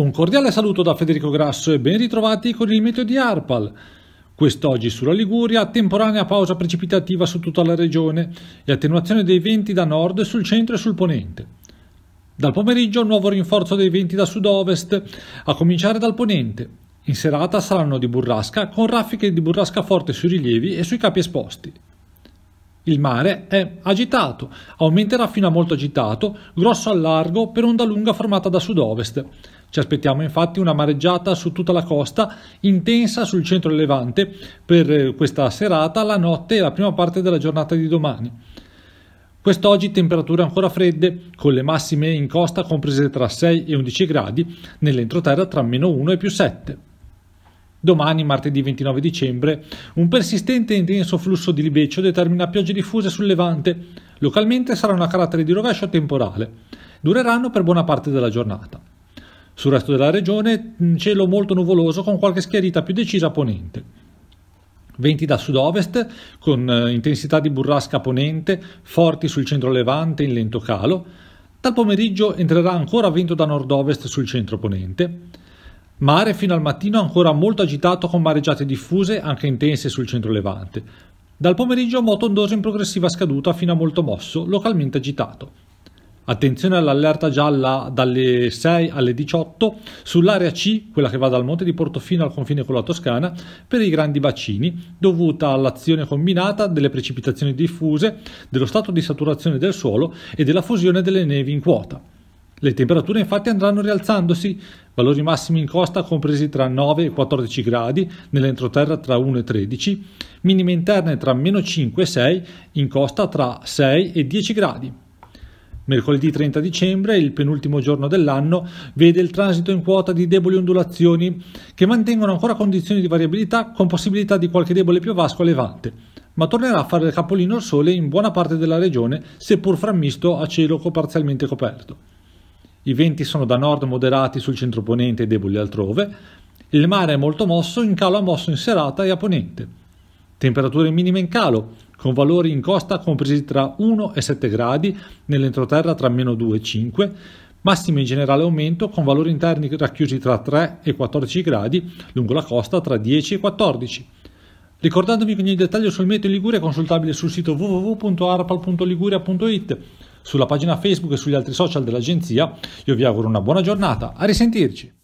Un cordiale saluto da Federico Grasso e ben ritrovati con il meteo di Arpal. Quest'oggi sulla Liguria temporanea pausa precipitativa su tutta la regione e attenuazione dei venti da nord sul centro e sul ponente. Dal pomeriggio nuovo rinforzo dei venti da sud-ovest, a cominciare dal ponente. In serata saranno di burrasca con raffiche di burrasca forte sui rilievi e sui capi esposti. Il mare è agitato, aumenterà fino a molto agitato, grosso al largo per onda lunga formata da sud-ovest. Ci aspettiamo infatti una mareggiata su tutta la costa, intensa sul centro del levante per eh, questa serata, la notte e la prima parte della giornata di domani. Quest'oggi temperature ancora fredde, con le massime in costa comprese tra 6 e 11 gradi, nell'entroterra tra meno 1 e più 7. Domani, martedì 29 dicembre, un persistente e intenso flusso di libeccio determina piogge diffuse sul Levante. Localmente saranno a carattere di rovescio temporale. Dureranno per buona parte della giornata. Sul resto della regione, cielo molto nuvoloso con qualche schiarita più decisa a ponente. Venti da sud-ovest, con eh, intensità di burrasca a ponente, forti sul centro-levante in lento calo. Dal pomeriggio entrerà ancora vento da nord-ovest sul centro-ponente. Mare fino al mattino ancora molto agitato con mareggiate diffuse anche intense sul centro levante. Dal pomeriggio moto ondoso in progressiva scaduta fino a molto mosso, localmente agitato. Attenzione all'allerta gialla dalle 6 alle 18 sull'area C, quella che va dal Monte di Portofino al confine con la Toscana, per i grandi bacini, dovuta all'azione combinata delle precipitazioni diffuse, dello stato di saturazione del suolo e della fusione delle nevi in quota. Le temperature infatti andranno rialzandosi, valori massimi in costa compresi tra 9 e 14 gradi, nell'entroterra tra 1 e 13, minime interne tra meno 5 e 6, in costa tra 6 e 10 gradi. Mercoledì 30 dicembre, il penultimo giorno dell'anno, vede il transito in quota di deboli ondulazioni che mantengono ancora condizioni di variabilità con possibilità di qualche debole piovasco a levante, ma tornerà a fare il capolino al sole in buona parte della regione, seppur frammisto a cielo parzialmente coperto i venti sono da nord moderati sul centro ponente e deboli altrove, il mare è molto mosso, in calo a mosso in serata e a ponente. Temperature minime in calo, con valori in costa compresi tra 1 e 7 gradi, nell'entroterra tra meno 2 e 5, massimo in generale aumento con valori interni racchiusi tra 3 e 14 gradi, lungo la costa tra 10 e 14. Ricordandovi che ogni dettaglio sul meteo in Liguria è consultabile sul sito www.arpal.liguria.it sulla pagina Facebook e sugli altri social dell'agenzia. Io vi auguro una buona giornata, a risentirci.